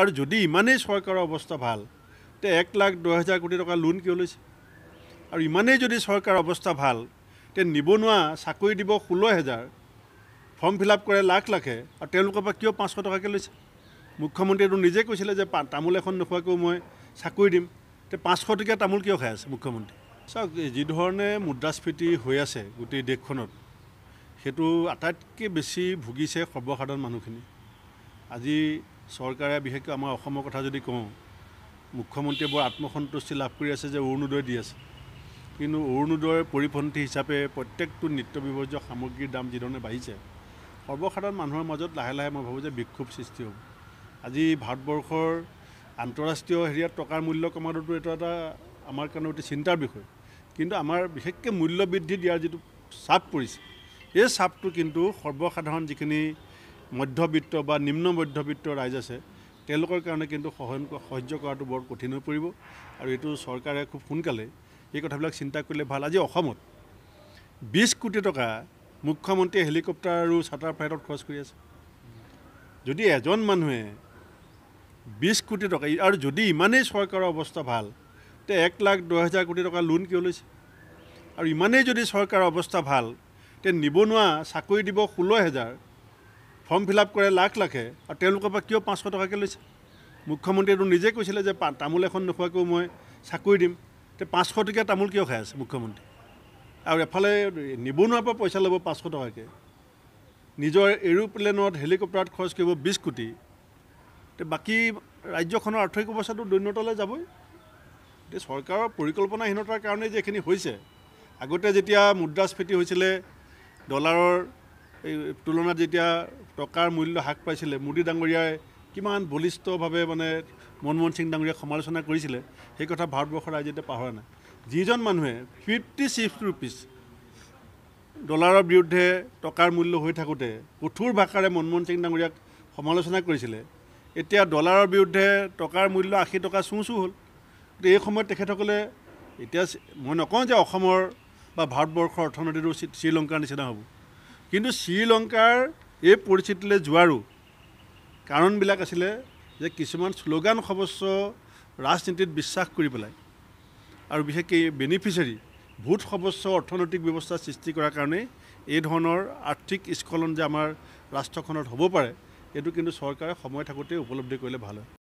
আৰু যদি ইমানেই চৰকাৰৰ অৱস্থা ভাল তে এক লাখ দহ হেজাৰ কোটি টকা লোন কিয় লৈছে আৰু ইমানেই যদি চৰকাৰৰ অৱস্থা ভাল তে নিবনুৱা চাকৰি দিব ষোল্ল হেজাৰ ফৰ্ম ফিল আপ কৰে লাখ লাখে আৰু তেওঁলোকৰ পৰা কিয় পাঁচশ টকাকৈ লৈছে মুখ্যমন্ত্ৰীয়েতো নিজে কৈছিলে যে তামোল এখন নোখোৱাকৈও মই চাকৰি দিম তে পাঁচশ টকীয়া তামোল কিয় খাই আছে মুখ্যমন্ত্ৰী চাওক যিধৰণে মুদ্ৰাস্ফীতি হৈ আছে গোটেই দেশখনত সেইটো আটাইতকৈ বেছি ভুগিছে সৰ্বসাধাৰণ মানুহখিনি আজি চৰকাৰে বিশেষকৈ আমাৰ অসমৰ কথা যদি কওঁ মুখ্যমন্ত্ৰীয়ে বৰ আত্মসন্তুষ্টি লাভ কৰি আছে যে অৰুণোদয় দি আছে কিন্তু অৰুণোদয়ৰ পৰিপন্থী হিচাপে প্ৰত্যেকটো নিত্য ব্যৱহাৰ্য সামগ্ৰীৰ দাম যিধৰণে বাঢ়িছে সৰ্বসাধাৰণ মানুহৰ মাজত লাহে লাহে মই ভাবোঁ যে বিক্ষোভ সৃষ্টি হ'ব আজি ভাৰতবৰ্ষৰ আন্তঃৰাষ্ট্ৰীয় হেৰিয়াত টকাৰ মূল্য কমাটোতো এটা এটা আমাৰ কাৰণে অতি চিন্তাৰ বিষয় কিন্তু আমাৰ বিশেষকৈ মূল্য বৃদ্ধি দিয়াৰ যিটো চাপ পৰিছে এই চাপটো কিন্তু সৰ্বসাধাৰণ যিখিনি মধ্যবিত্ত বা নিম্ন মধ্যবিত্ত ৰাইজ আছে তেওঁলোকৰ কাৰণে কিন্তু সহন সহ্য কৰাটো বৰ কঠিন হৈ পৰিব আৰু এইটো চৰকাৰে খুব সোনকালে এই কথাবিলাক চিন্তা কৰিলে ভাল আজি অসমত বিছ কোটি টকা মুখ্যমন্ত্ৰীয়ে হেলিকপ্টাৰ আৰু চাটাৰ ফ্লাইটত খৰচ কৰি আছে যদি এজন মানুহে বিছ কোটি টকা আৰু যদি ইমানেই চৰকাৰৰ অৱস্থা ভাল তে এক লাখ দহ হেজাৰ কোটি টকা লোন কিয় লৈছে আৰু ইমানেই যদি চৰকাৰৰ অৱস্থা ভাল তে নিবনুৱা চাকৰি দিব ষোল্ল হেজাৰ ফৰ্ম ফিল আপ কৰে লাখ লাখে আৰু তেওঁলোকৰ পৰা কিয় পাঁচশ টকাকৈ লৈছে মুখ্যমন্ত্ৰীয়েতো নিজে কৈছিলে যে তামোল এখন নোখোৱাকৈও মই চাকৰি দিম তে পাঁচশ টকীয়া তামোল কিয় খাই আছে মুখ্যমন্ত্ৰী আৰু এফালে নিবনুৱাৰ পৰা পইচা ল'ব পাঁচশ টকাকৈ নিজৰ এৰোপ্লেনত হেলিকপ্টাৰত খৰচ কৰিব বিছ কোটি তে বাকী ৰাজ্যখনৰ আৰ্থিক অৱস্থাটো দৈন্যতালৈ যাবই এতিয়া চৰকাৰৰ পৰিকল্পনাহীনতাৰ কাৰণেই যে এইখিনি হৈছে আগতে যেতিয়া মুদ্ৰাস্ফীতি হৈছিলে ডলাৰৰ এই তুলনাত যেতিয়া টকাৰ মূল্য হ্ৰাস পাইছিলে মোদী ডাঙৰীয়াই কিমান বলিষ্ঠভাৱে মানে মনমোহন সিং ডাঙৰীয়াক সমালোচনা কৰিছিলে সেই কথা ভাৰতবৰ্ষৰ ৰাইজে এতিয়া পাহৰা নাই যিজন মানুহে ফিফটি ছিক্স ৰুপিজ ডলাৰৰ বিৰুদ্ধে টকাৰ মূল্য হৈ থাকোঁতে কঠোৰ ভাষাৰে মনমোহন সিং ডাঙৰীয়াক সমালোচনা কৰিছিলে এতিয়া ডলাৰৰ বিৰুদ্ধে টকাৰ মূল্য আশী টকা চোঁ চোঁ হ'ল গতিকে এই সময়ত তেখেতসকলে এতিয়া মই নকওঁ যে অসমৰ বা ভাৰতবৰ্ষৰ অৰ্থনীতিটো শ্ৰীলংকাৰ নিচিনা হ'ব কিন্তু শ্ৰীলংকাৰ এই পৰিস্থিতিলৈ যোৱাৰো কাৰণবিলাক আছিলে যে কিছুমান শ্লোগান সৰ্বস্ব ৰাজনীতিত বিশ্বাস কৰি পেলাই আৰু বিশেষকৈ বেনিফিচিয়াৰী ভোট সৰ্বস্ব অৰ্থনৈতিক ব্যৱস্থা সৃষ্টি কৰাৰ কাৰণেই এই ধৰণৰ আৰ্থিক স্খলন যে আমাৰ ৰাষ্ট্ৰখনত হ'ব পাৰে এইটো কিন্তু চৰকাৰে সময় থাকোঁতেই উপলব্ধি কৰিলে ভাল হয়